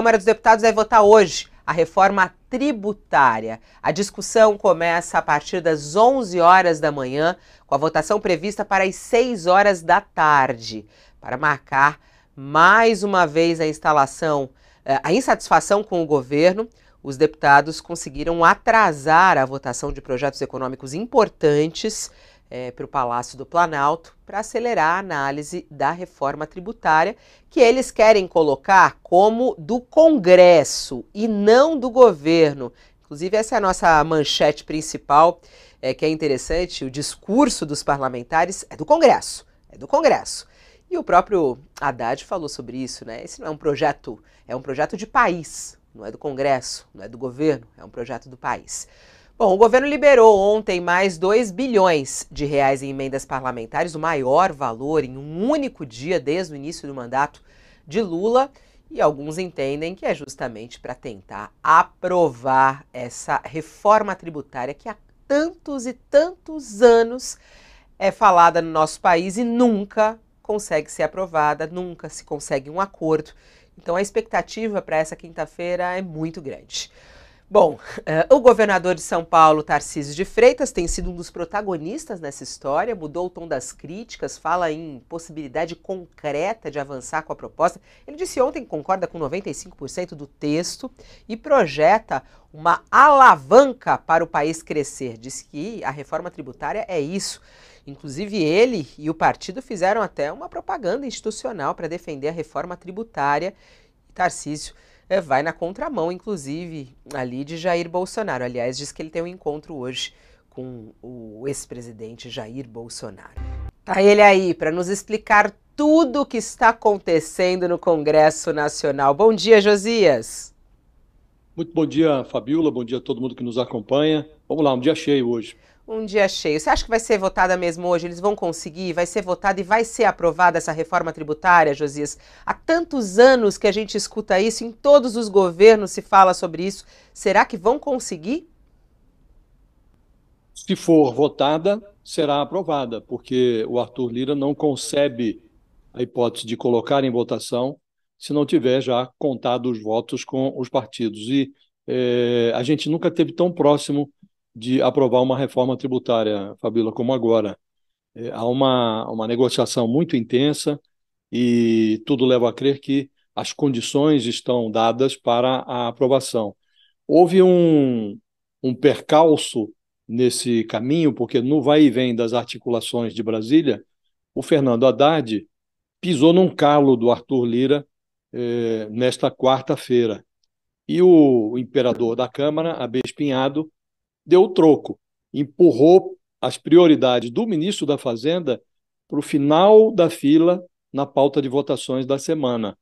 A Câmara dos Deputados vai votar hoje a reforma tributária. A discussão começa a partir das 11 horas da manhã, com a votação prevista para as 6 horas da tarde, para marcar mais uma vez a instalação, eh, a insatisfação com o governo. Os deputados conseguiram atrasar a votação de projetos econômicos importantes é, para o Palácio do Planalto para acelerar a análise da reforma tributária que eles querem colocar como do Congresso e não do governo. Inclusive, essa é a nossa manchete principal, é, que é interessante: o discurso dos parlamentares é do Congresso. É do Congresso. E o próprio Haddad falou sobre isso, né? Esse não é um projeto, é um projeto de país, não é do Congresso, não é do governo, é um projeto do país. Bom, o governo liberou ontem mais 2 bilhões de reais em emendas parlamentares, o maior valor em um único dia desde o início do mandato de Lula, e alguns entendem que é justamente para tentar aprovar essa reforma tributária que há tantos e tantos anos é falada no nosso país e nunca consegue ser aprovada, nunca se consegue um acordo. Então a expectativa para essa quinta-feira é muito grande. Bom, uh, o governador de São Paulo, Tarcísio de Freitas, tem sido um dos protagonistas nessa história, mudou o tom das críticas, fala em possibilidade concreta de avançar com a proposta. Ele disse ontem que concorda com 95% do texto e projeta uma alavanca para o país crescer. Diz que a reforma tributária é isso. Inclusive, ele e o partido fizeram até uma propaganda institucional para defender a reforma tributária. Tarcísio é, vai na contramão, inclusive, ali de Jair Bolsonaro. Aliás, diz que ele tem um encontro hoje com o ex-presidente Jair Bolsonaro. Tá ele aí para nos explicar tudo o que está acontecendo no Congresso Nacional. Bom dia, Josias. Muito bom dia, Fabiola. Bom dia a todo mundo que nos acompanha. Vamos lá, um dia cheio hoje um dia cheio. Você acha que vai ser votada mesmo hoje? Eles vão conseguir? Vai ser votada e vai ser aprovada essa reforma tributária, Josias? Há tantos anos que a gente escuta isso, em todos os governos se fala sobre isso. Será que vão conseguir? Se for votada, será aprovada, porque o Arthur Lira não concebe a hipótese de colocar em votação se não tiver já contado os votos com os partidos. E eh, a gente nunca teve tão próximo de aprovar uma reforma tributária, Fabíola, como agora. É, há uma, uma negociação muito intensa e tudo leva a crer que as condições estão dadas para a aprovação. Houve um, um percalço nesse caminho, porque no vai e vem das articulações de Brasília, o Fernando Haddad pisou num calo do Arthur Lira é, nesta quarta-feira. E o imperador da Câmara, Abespinhado, deu o troco, empurrou as prioridades do ministro da Fazenda para o final da fila na pauta de votações da semana.